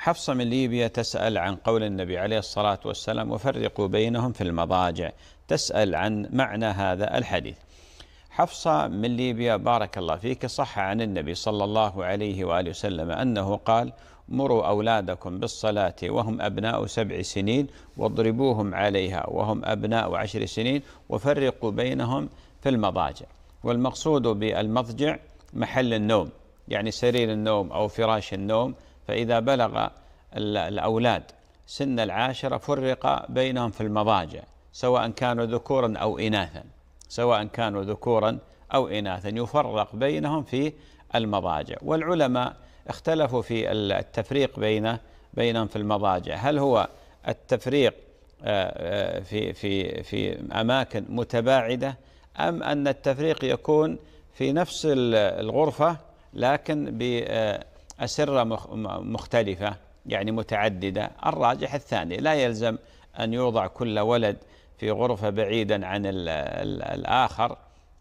حفصة من ليبيا تسأل عن قول النبي عليه الصلاة والسلام وفرقوا بينهم في المضاجع تسأل عن معنى هذا الحديث حفصة من ليبيا بارك الله فيك صح عن النبي صلى الله عليه وآله وسلم أنه قال مروا أولادكم بالصلاة وهم أبناء سبع سنين واضربوهم عليها وهم أبناء عشر سنين وفرقوا بينهم في المضاجع والمقصود بالمضجع محل النوم يعني سرير النوم أو فراش النوم فإذا بلغ الأولاد سن العاشرة فرق بينهم في المضاجع سواء كانوا ذكورا أو إناثا سواء كانوا ذكورا أو إناثا يفرق بينهم في المضاجع والعلماء اختلفوا في التفريق بين بينهم في المضاجع هل هو التفريق آه، آه، في في في اماكن متباعده ام ان التفريق يكون في نفس الغرفه لكن آه، أسرة مختلفة يعني متعددة الراجح الثاني لا يلزم أن يوضع كل ولد في غرفة بعيدا عن الـ الـ الآخر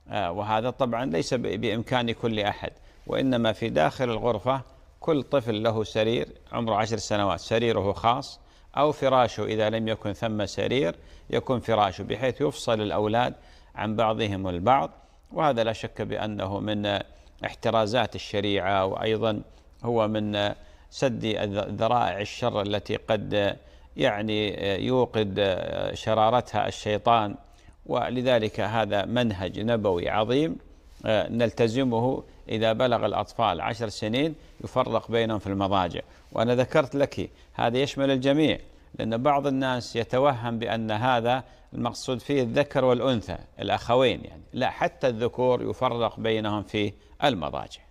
آه، وهذا طبعا ليس بإمكان كل أحد وإنما في داخل الغرفة كل طفل له سرير عمره عشر سنوات سريره خاص أو فراشه إذا لم يكن ثم سرير يكون فراشه بحيث يفصل الأولاد عن بعضهم البعض وهذا لا شك بأنه من احترازات الشريعة وأيضا هو من سد ذرائع الشر التي قد يعني يوقد شرارتها الشيطان ولذلك هذا منهج نبوي عظيم آه، نلتزمه إذا بلغ الأطفال عشر سنين يفرق بينهم في المضاجع وأنا ذكرت لك هذا يشمل الجميع لأن بعض الناس يتوهم بأن هذا المقصود فيه الذكر والأنثى الأخوين يعني لا حتى الذكور يفرق بينهم في المضاجع